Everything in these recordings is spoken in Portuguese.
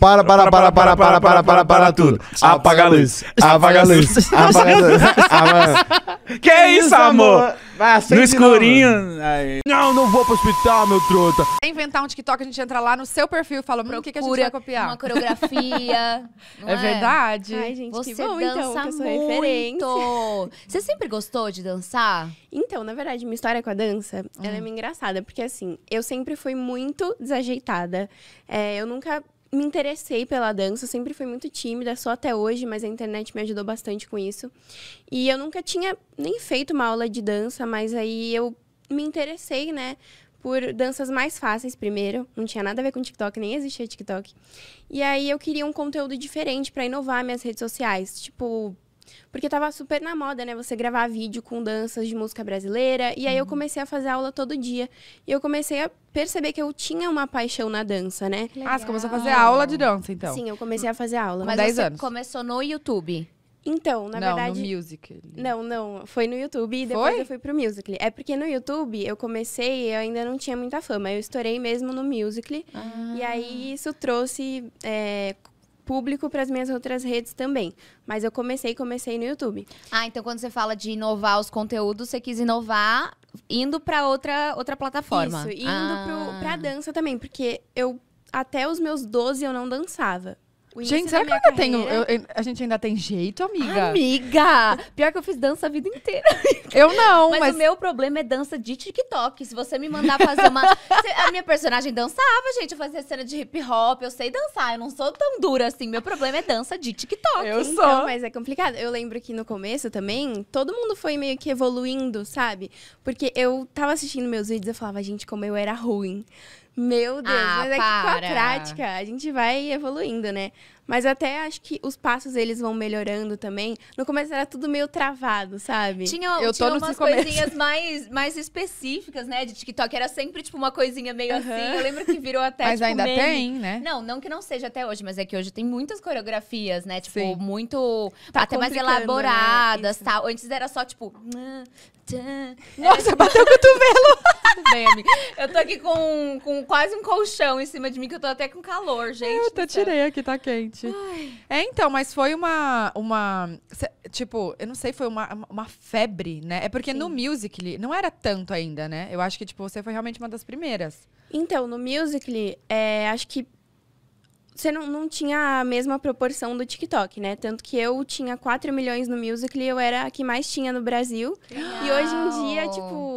Para, para, para, para, para, para, para, para tudo. Apaga a luz. Apaga a luz. Apaga a luz. Que é isso, amor? no escurinho. Não, não vou pro hospital, meu truta. Inventar um TikTok, a gente entra lá no seu perfil e fala hum, o que, que a gente vai copiar. Uma coreografia. É, é, verdade. Ai, gente, Você que bom, dança então, que Você sempre gostou de dançar? Então, na verdade, minha história com a dança, ela é hum. meio engraçada, porque assim, eu sempre fui muito desajeitada. É, eu nunca me interessei pela dança, sempre fui muito tímida, só até hoje, mas a internet me ajudou bastante com isso. E eu nunca tinha nem feito uma aula de dança, mas aí eu me interessei, né, por danças mais fáceis primeiro, não tinha nada a ver com TikTok, nem existia TikTok. E aí eu queria um conteúdo diferente para inovar minhas redes sociais, tipo porque tava super na moda, né? Você gravar vídeo com danças de música brasileira. E aí uhum. eu comecei a fazer aula todo dia. E eu comecei a perceber que eu tinha uma paixão na dança, né? Ah, você começou a fazer aula de dança, então? Sim, eu comecei a fazer aula. Mas 10 anos. começou no YouTube? Então, na não, verdade. No music. Não, não. Foi no YouTube e depois foi? eu fui pro musical. É porque no YouTube eu comecei e eu ainda não tinha muita fama. Eu estourei mesmo no musical. Ah. E aí isso trouxe é, público para as minhas outras redes também. Mas eu comecei, comecei no YouTube. Ah, então quando você fala de inovar os conteúdos, você quis inovar indo para outra outra plataforma. Isso, indo ah. para dança também, porque eu até os meus 12 eu não dançava gente, será que eu ainda tenho. Eu, eu, a gente ainda tem jeito, amiga? Amiga! Pior que eu fiz dança a vida inteira. Eu não, mas. mas... o meu problema é dança de TikTok. Se você me mandar fazer uma. a minha personagem dançava, gente. Eu fazia cena de hip hop. Eu sei dançar. Eu não sou tão dura assim. Meu problema é dança de TikTok. Eu então, sou. Mas é complicado. Eu lembro que no começo também, todo mundo foi meio que evoluindo, sabe? Porque eu tava assistindo meus vídeos e eu falava, gente, como eu era ruim. Meu Deus, ah, mas é para. que com a prática a gente vai evoluindo, né? Mas até acho que os passos eles vão melhorando também. No começo era tudo meio travado, sabe? Tinha, Eu tinha umas coisinhas mais, mais específicas, né? De TikTok. Era sempre, tipo, uma coisinha meio uhum. assim. Eu lembro que virou até. mas tipo, ainda meme. tem, né? Não, não que não seja até hoje, mas é que hoje tem muitas coreografias, né? Tipo, Sim. muito. Tá até mais né? elaboradas né? tal. Antes era só, tipo. Nossa, bateu o cotovelo! Miami. Eu tô aqui com, com quase um colchão em cima de mim, que eu tô até com calor, gente. Eu até tirei aqui, tá quente. Ai. É, então, mas foi uma, uma. Tipo, eu não sei, foi uma, uma febre, né? É porque Sim. no Musical.ly não era tanto ainda, né? Eu acho que, tipo, você foi realmente uma das primeiras. Então, no Musical.ly, é, acho que você não, não tinha a mesma proporção do TikTok, né? Tanto que eu tinha 4 milhões no Musical.ly, eu era a que mais tinha no Brasil. E hoje em dia, tipo,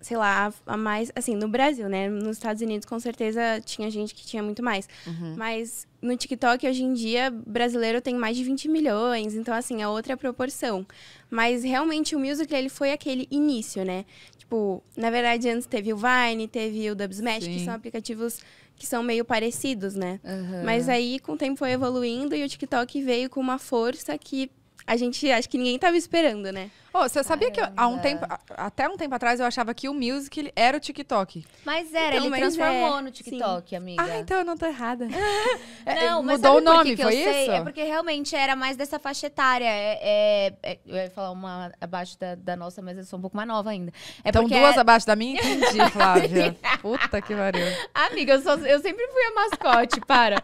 sei lá, a mais. Assim, no Brasil, né? Nos Estados Unidos, com certeza, tinha gente que tinha muito mais. Uhum. Mas no TikTok, hoje em dia, brasileiro tem mais de 20 milhões. Então, assim, é outra proporção. Mas realmente o Music, ele foi aquele início, né? Tipo, na verdade, antes teve o Vine, teve o Dubsmash, Sim. que são aplicativos que são meio parecidos, né? Uhum. Mas aí, com o tempo, foi evoluindo e o TikTok veio com uma força que a gente acho que ninguém estava esperando, né? Pô, você sabia Caramba. que há um tempo, até um tempo atrás eu achava que o Music era o TikTok. Mas era, então, ele é, transformou é. no TikTok, Sim. amiga. Ah, então eu não tô errada. É, não, mas mudou o nome, foi isso? Sei? É porque realmente era mais dessa faixa etária. É, é, é, eu ia falar uma abaixo da, da, nossa, mas eu sou um pouco mais nova ainda. É então duas abaixo da minha? Entendi, Flávia. Puta que pariu. Amiga, eu, sou, eu sempre fui a mascote, para.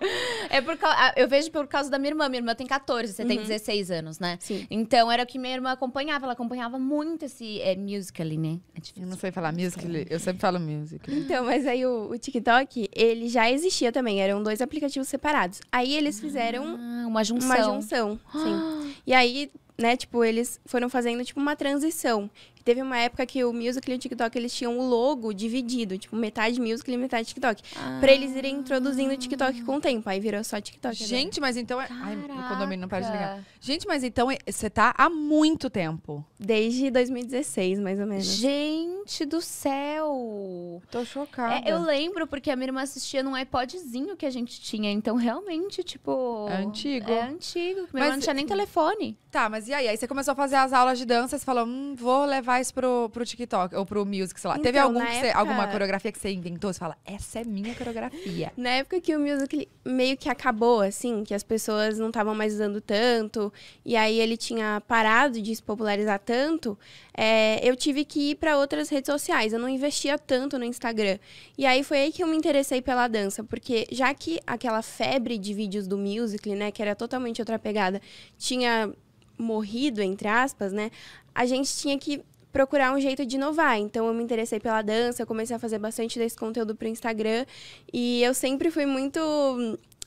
É por, eu vejo por causa da minha irmã. Minha irmã tem 14, você uhum. tem 16 anos, né? Sim. Então era o que minha irmã acompanhava. Ela acompanhava muito esse é, musical, né? É eu não sei falar musical, eu sempre falo musical. Então, mas aí o, o, TikTok, ele já existia também, eram dois aplicativos separados. Aí eles fizeram ah, uma junção. Uma junção, sim. E aí, né, tipo, eles foram fazendo tipo uma transição. Teve uma época que o Musical e o TikTok, eles tinham o logo dividido. Tipo, metade Musical e metade TikTok. Ah. Pra eles irem ah. introduzindo o TikTok com o tempo. Aí virou só TikTok. Gente, agora. mas então... É... Ai, o condomínio não para de ligar. Gente, mas então é- você tá há muito tempo. Desde 2016, mais ou menos. Gente do céu! Tô chocada. É, eu lembro, porque a minha irmã assistia num iPodzinho que a gente tinha. Então, realmente, tipo... É antigo. É antigo. mas, não tinha nem telefone. Tá, mas e aí? Aí você começou a fazer as aulas de dança. Você falou, hum, vou levar faz pro, pro TikTok ou pro Music, sei lá? Então, Teve algum alguma coreografia que você inventou? Você fala, essa é minha coreografia. na época que o Music meio que acabou, assim, que as pessoas não estavam mais usando tanto, e aí ele tinha parado de se popularizar tanto, é, eu tive que ir para outras redes sociais. Eu não investia tanto no Instagram. E aí foi aí que eu me interessei pela dança, porque já que aquela febre de vídeos do Music, né, que era totalmente outra pegada, tinha morrido, entre aspas, né? A gente tinha que procurar um jeito de inovar. Então, eu me interessei pela dança, comecei a fazer bastante desse conteúdo pro Instagram. E eu sempre fui muito.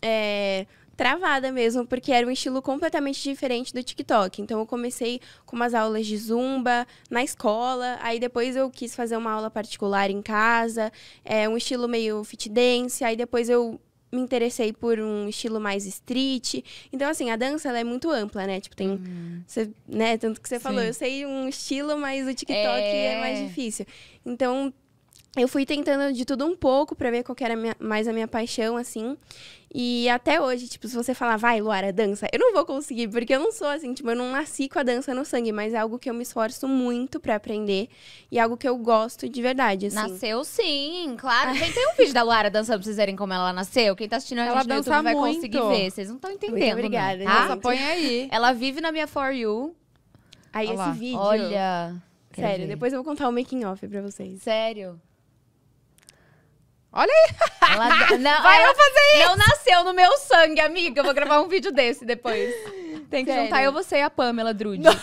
É, travada mesmo, porque era um estilo completamente diferente do TikTok. Então eu comecei com umas aulas de zumba na escola, aí depois eu quis fazer uma aula particular em casa, é, um estilo meio fit dance, aí depois eu me interessei por um estilo mais street. Então, assim, a dança ela é muito ampla, né? Tipo, tem. Uhum. né? Tanto que você falou, eu sei um estilo, mas o TikTok é... é mais difícil. Então, eu fui tentando de tudo um pouco para ver qual era minha, mais a minha paixão, assim. E até hoje, tipo, se você falar, vai, Luara, dança, eu não vou conseguir, porque eu não sou assim, tipo, eu não nasci com a dança no sangue, mas é algo que eu me esforço muito para aprender e é algo que eu gosto de verdade, assim. Nasceu sim, claro. Tem, tem um vídeo da Luara dançando pra vocês verem como ela nasceu. Quem tá assistindo a ela gente ela no YouTube vai muito. conseguir ver. Vocês não estão entendendo. Muito né? obrigada, não, tá? Nossa, põe aí. Ela vive na minha For You. Aí esse vídeo. Olha. Sério, depois eu vou contar o making off pra vocês. Sério? Olha aí! Ela, não, Vai ela, eu fazer isso! Não nasceu no meu sangue, amiga. Eu vou gravar um vídeo desse depois. Tem que Sério? juntar eu, você e a Pamela Drude. eu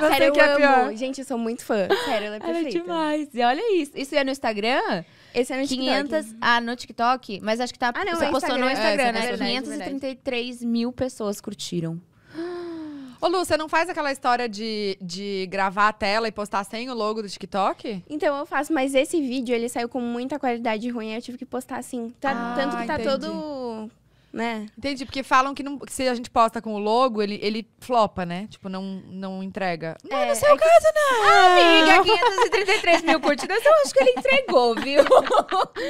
não Sério, sei o que é amo. pior. Gente, eu sou muito fã. Sério, ela é perfeita. Ela é demais. E olha isso. Isso é no Instagram? Esse é no 500, TikTok. Ah, no TikTok? Mas acho que tá, ah, não, você é postou Instagram. no Instagram, é, né? É verdade, 533 mil pessoas curtiram. Ô, Lu, você não faz aquela história de, de gravar a tela e postar sem o logo do TikTok? Então, eu faço, mas esse vídeo, ele saiu com muita qualidade ruim, eu tive que postar assim. Tá, ah, tanto que tá entendi. todo... Né? Entendi, porque falam que, não, que se a gente posta com o logo, ele, ele flopa, né? Tipo, não, não entrega. É, é não é, no seu é caso, que... não! Ah, amiga, 533 mil curtidas, eu acho que ele entregou, viu?